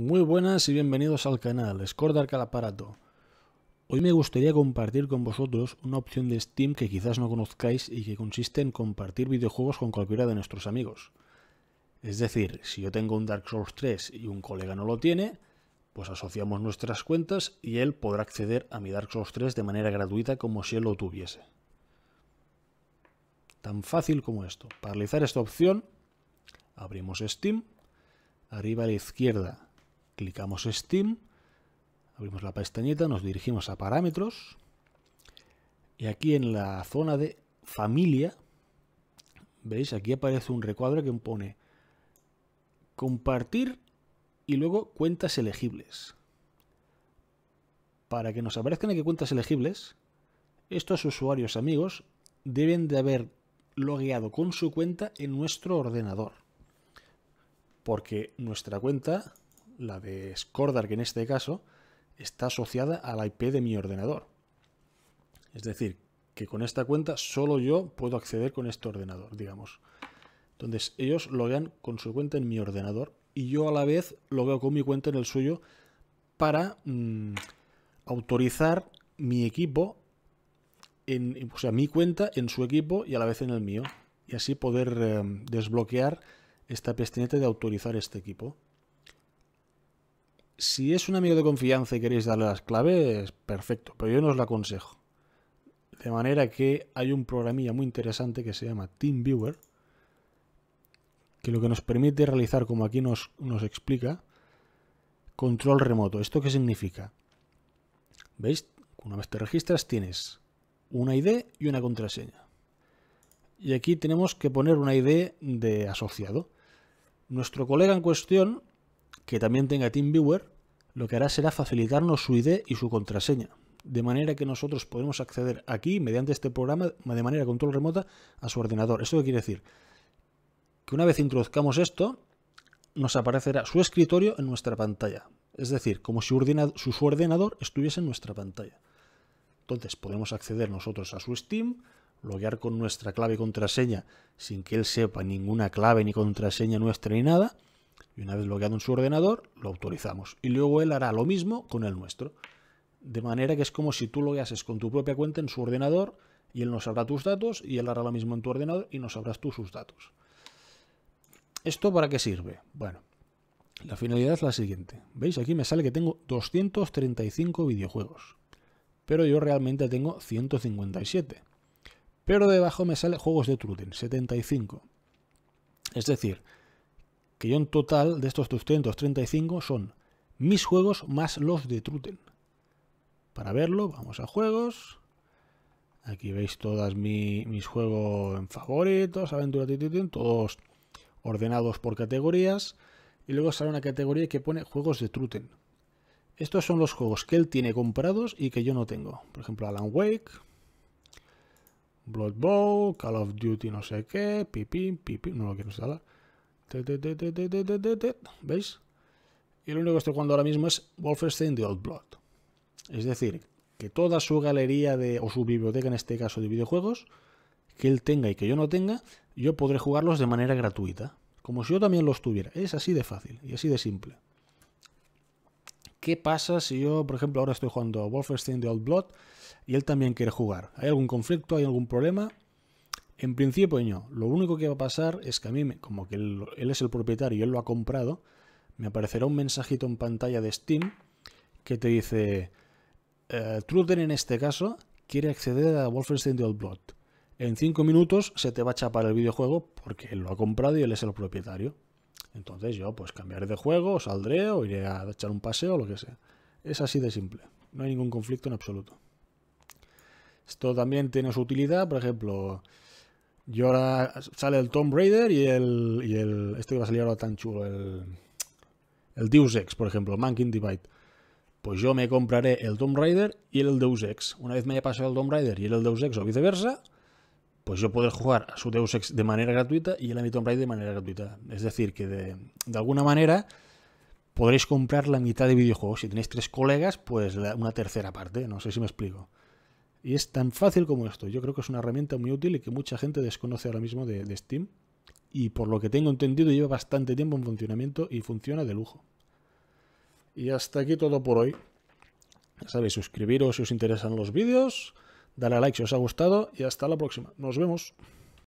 Muy buenas y bienvenidos al canal Scordark al aparato. Hoy me gustaría compartir con vosotros una opción de Steam que quizás no conozcáis y que consiste en compartir videojuegos con cualquiera de nuestros amigos. Es decir, si yo tengo un Dark Souls 3 y un colega no lo tiene, pues asociamos nuestras cuentas y él podrá acceder a mi Dark Souls 3 de manera gratuita como si él lo tuviese. Tan fácil como esto. Para realizar esta opción, abrimos Steam. Arriba a la izquierda Clicamos Steam, abrimos la pestañita, nos dirigimos a parámetros y aquí en la zona de familia, veis, aquí aparece un recuadro que pone compartir y luego cuentas elegibles. Para que nos aparezcan aquí cuentas elegibles, estos usuarios amigos deben de haber logueado con su cuenta en nuestro ordenador. Porque nuestra cuenta la de Scordar, que en este caso está asociada a la IP de mi ordenador. Es decir, que con esta cuenta solo yo puedo acceder con este ordenador, digamos. Entonces ellos lo vean con su cuenta en mi ordenador y yo a la vez lo veo con mi cuenta en el suyo para mm, autorizar mi equipo, en, o sea, mi cuenta en su equipo y a la vez en el mío. Y así poder em, desbloquear esta pestineta de autorizar este equipo. Si es un amigo de confianza y queréis darle las claves, perfecto, pero yo no os lo aconsejo. De manera que hay un programilla muy interesante que se llama TeamViewer, que lo que nos permite realizar, como aquí nos, nos explica, control remoto. ¿Esto qué significa? ¿Veis? Una vez te registras tienes una ID y una contraseña. Y aquí tenemos que poner una ID de asociado. Nuestro colega en cuestión que también tenga TeamViewer, lo que hará será facilitarnos su ID y su contraseña, de manera que nosotros podemos acceder aquí, mediante este programa, de manera control remota, a su ordenador. ¿Esto qué quiere decir? Que una vez introduzcamos esto, nos aparecerá su escritorio en nuestra pantalla. Es decir, como si su ordenador estuviese en nuestra pantalla. Entonces podemos acceder nosotros a su Steam, loguear con nuestra clave y contraseña sin que él sepa ninguna clave ni contraseña nuestra ni nada y una vez logueado en su ordenador, lo autorizamos. Y luego él hará lo mismo con el nuestro. De manera que es como si tú lo haces con tu propia cuenta en su ordenador y él nos sabrá tus datos y él hará lo mismo en tu ordenador y nos sabrás tú sus datos. ¿Esto para qué sirve? Bueno, la finalidad es la siguiente. ¿Veis? Aquí me sale que tengo 235 videojuegos. Pero yo realmente tengo 157. Pero debajo me sale juegos de Truden, 75. Es decir, que yo en total de estos 235 son mis juegos más los de Truten. Para verlo, vamos a juegos. Aquí veis todas mis juegos en favoritos, aventura, todos ordenados por categorías. Y luego sale una categoría que pone juegos de Truten. Estos son los juegos que él tiene comprados y que yo no tengo. Por ejemplo, Alan Wake, Blood Bowl, Call of Duty no sé qué, pipín, pipín, no lo quiero instalar. ¿Veis? Y lo único que estoy jugando ahora mismo es Wolfenstein The Old Blood. Es decir, que toda su galería de, o su biblioteca en este caso de videojuegos, que él tenga y que yo no tenga, yo podré jugarlos de manera gratuita. Como si yo también los tuviera. Es así de fácil y así de simple. ¿Qué pasa si yo, por ejemplo, ahora estoy jugando Wolfenstein The Old Blood y él también quiere jugar? ¿Hay algún conflicto? ¿Hay algún problema? En principio yo Lo único que va a pasar es que a mí, como que él, es el propietario y él lo ha comprado, me aparecerá un mensajito en pantalla de Steam que te dice eh, en este caso quiere acceder a Wolfenstein The Old Blood. En 5 minutos se te va a chapar el videojuego porque él lo ha comprado y él es el propietario. Entonces yo pues cambiaré de juego, saldré o iré a echar un paseo lo que sea. Es así de simple. No hay ningún conflicto en absoluto. Esto también tiene su utilidad, por ejemplo, y ahora sale el Tomb Raider y el, y el. Este que va a salir ahora tan chulo, el. El Deus Ex, por ejemplo, Mankind Divide. Pues yo me compraré el Tomb Raider y el Deus Ex. Una vez me haya pasado el Tomb Raider y el Deus Ex o viceversa, pues yo podré jugar a su Deus Ex de manera gratuita y el a mi Tomb Raider de manera gratuita. Es decir, que de, alguna manera podréis comprar la mitad de videojuegos. Si tenéis tres colegas, pues una tercera parte. No sé si me explico. Y es tan fácil como esto. Yo creo que es una herramienta muy útil y que mucha gente desconoce ahora mismo de, Steam. Y por lo que tengo entendido lleva bastante tiempo en funcionamiento y funciona de lujo. Y hasta aquí todo por hoy. Ya sabéis, suscribiros si os interesan los vídeos, darle a like si os ha gustado y hasta la próxima. Nos vemos.